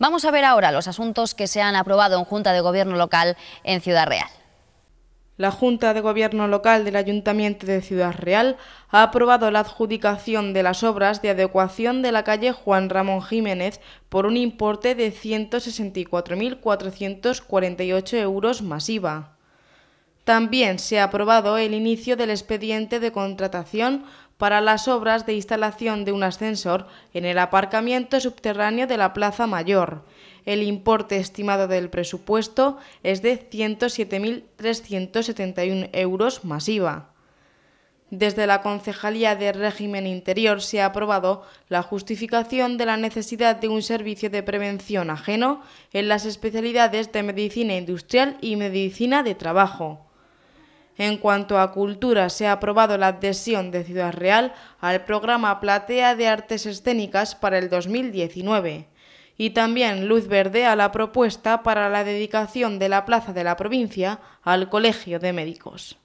Vamos a ver ahora los asuntos que se han aprobado en Junta de Gobierno local en Ciudad Real. La Junta de Gobierno local del Ayuntamiento de Ciudad Real ha aprobado la adjudicación de las obras de adecuación de la calle Juan Ramón Jiménez por un importe de 164.448 euros masiva. También se ha aprobado el inicio del expediente de contratación para las obras de instalación de un ascensor en el aparcamiento subterráneo de la Plaza Mayor. El importe estimado del presupuesto es de 107.371 euros masiva. Desde la Concejalía de Régimen Interior se ha aprobado la justificación de la necesidad de un servicio de prevención ajeno en las especialidades de medicina industrial y medicina de trabajo. En cuanto a cultura, se ha aprobado la adhesión de Ciudad Real al programa Platea de Artes Escénicas para el 2019 y también luz verde a la propuesta para la dedicación de la plaza de la provincia al Colegio de Médicos.